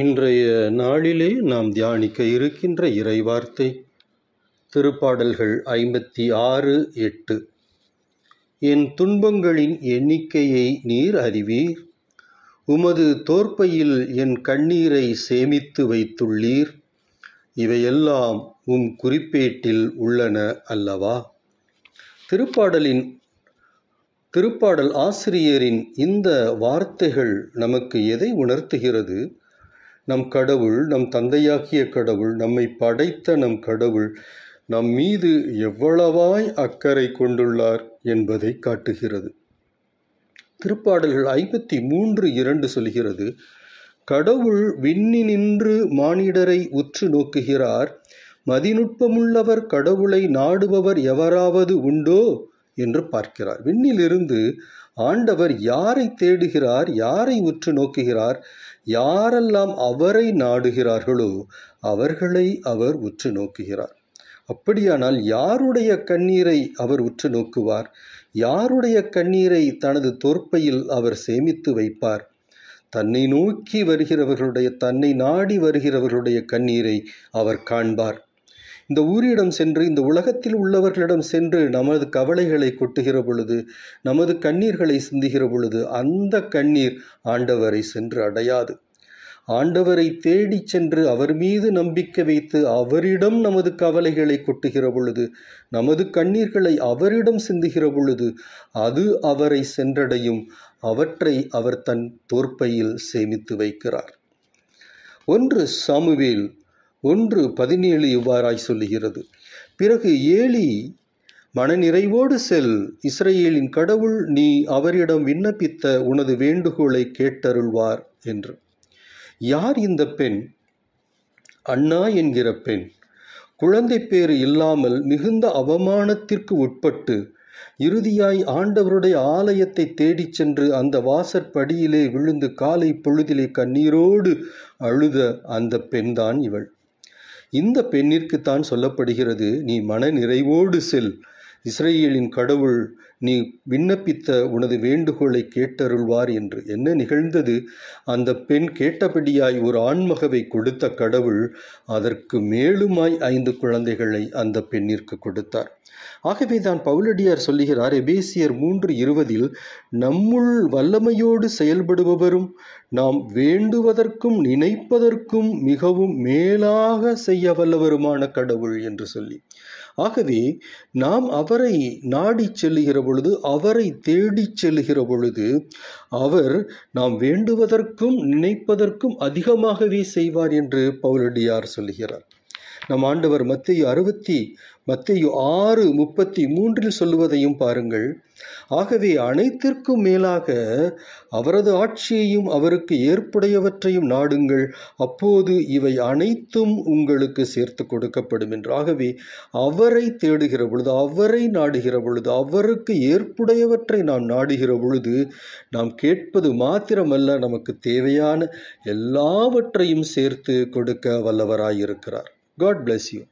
இன்றைய நாளிலே நாம் தியானிக்க இருக்கின்ற இறைவார்த்தை திருப்பாடல்கள் ஐம்பத்தி ஆறு எட்டு என் துன்பங்களின் எண்ணிக்கையை நீர் அறிவீர் உமது தோற்பையில் என் கண்ணீரை சேமித்து வைத்துள்ளீர் இவையெல்லாம் உம் குறிப்பேட்டில் உள்ளன அல்லவா திருப்பாடலின் திருப்பாடல் ஆசிரியரின் இந்த வார்த்தைகள் நமக்கு எதை உணர்த்துகிறது நம் கடவுள் நம் தந்தையாகிய கடவுள் நம்மை படைத்த நம் கடவுள் நம் மீது எவ்வளவாய் அக்கறை கொண்டுள்ளார் என்பதை காட்டுகிறது திருப்பாடல்கள் ஐம்பத்தி மூன்று இரண்டு சொல்கிறது கடவுள் விண்ணி நின்று மானிடரை உற்று நோக்குகிறார் மதிநுட்பமுள்ளவர் கடவுளை நாடுபவர் எவராவது உண்டோ என்று பார்க்கிறார் விண்ணிலிருந்து ஆண்டவர் யாரை தேடுகிறார் யாரை உற்று நோக்குகிறார் யாரெல்லாம் அவரை நாடுகிறார்களோ அவர்களை அவர் உற்று நோக்குகிறார் அப்படியானால் யாருடைய கண்ணீரை அவர் உற்று நோக்குவார் யாருடைய கண்ணீரை தனது தோற்பையில் அவர் சேமித்து வைப்பார் தன்னை நோக்கி வருகிறவர்களுடைய தன்னை நாடி வருகிறவர்களுடைய கண்ணீரை அவர் காண்பார் இந்த ஊரிடம் சென்று இந்த உலகத்தில் உள்ளவர்களிடம் சென்று நமது கவலைகளை கொட்டுகிற பொழுது நமது கண்ணீர்களை சிந்துகிற பொழுது அந்த கண்ணீர் ஆண்டவரை சென்று அடையாது ஆண்டவரை தேடி சென்று அவர் மீது நம்பிக்கை வைத்து அவரிடம் நமது கவலைகளை கொட்டுகிற பொழுது நமது கண்ணீர்களை அவரிடம் சிந்துகிற பொழுது அது அவரை சென்றடையும் அவற்றை அவர் தன் தோற்பையில் சேமித்து வைக்கிறார் ஒன்று சாமுவேல் ஒன்று பதினேழு இவ்வாறாய் சொல்லுகிறது பிறகு ஏழி மனநிறைவோடு செல் இஸ்ரேலின் கடவுள் நீ அவரிடம் விண்ணப்பித்த உனது வேண்டுகோளை கேட்டருள்வார் என்று யார் இந்த பெண் அண்ணா என்கிற பெண் குழந்தை பேறு இல்லாமல் மிகுந்த அவமானத்திற்கு உட்பட்டு இறுதியாய் ஆண்டவருடைய ஆலயத்தை தேடிச் சென்று அந்த வாசற்படியிலே விழுந்து காலை பொழுதிலே கண்ணீரோடு அழுத அந்த பெண்தான் இவள் இந்த பெண்ணிற்குத்தான் சொல்லப்படுகிறது நீ மன நிறைவோடு செல் இஸ்ரேலின் கடவுள் நீ விண்ணப்பித்த உனது வேண்டுகோளை கேட்டருள்வார் என்று என்ன நிகழ்ந்தது அந்த பெண் கேட்டபடியாய் ஒரு ஆண்மகவை கொடுத்த கடவுள் அதற்கு மேலுமாய் ஐந்து குழந்தைகளை அந்த பெண்ணிற்கு கொடுத்தார் ஆகவே தான் பவுலடியார் சொல்லுகிறார் எபேசியர் மூன்று இருபதில் நம்முள் வல்லமையோடு செயல்படுபவரும் நாம் வேண்டுவதற்கும் நினைப்பதற்கும் மிகவும் மேலாக செய்ய வல்லவருமான கடவுள் என்று சொல்லி ஆகவே நாம் அவரை நாடி செல்லுகிற பொழுது அவரை தேடி செல்லுகிற பொழுது அவர் நாம் வேண்டுவதற்கும் நினைப்பதற்கும் அதிகமாகவே செய்வார் என்று பவுலடியார் சொல்லுகிறார் நம் ஆண்டவர் மத்தையோ அறுபத்தி மத்தியோ ஆறு முப்பத்தி மூன்றில் சொல்லுவதையும் பாருங்கள் ஆகவே அனைத்திற்கும் மேலாக அவரது ஆட்சியையும் அவருக்கு ஏற்புடையவற்றையும் நாடுங்கள் அப்போது இவை அனைத்தும் உங்களுக்கு சேர்த்து கொடுக்கப்படும் என்று ஆகவே அவரை தேடுகிற பொழுது அவரை நாடுகிற பொழுது அவருக்கு ஏற்புடையவற்றை நாம் நாடுகிற பொழுது நாம் கேட்பது மாத்திரமல்ல நமக்கு தேவையான எல்லாவற்றையும் சேர்த்து கொடுக்க வல்லவராயிருக்கிறார் God bless you.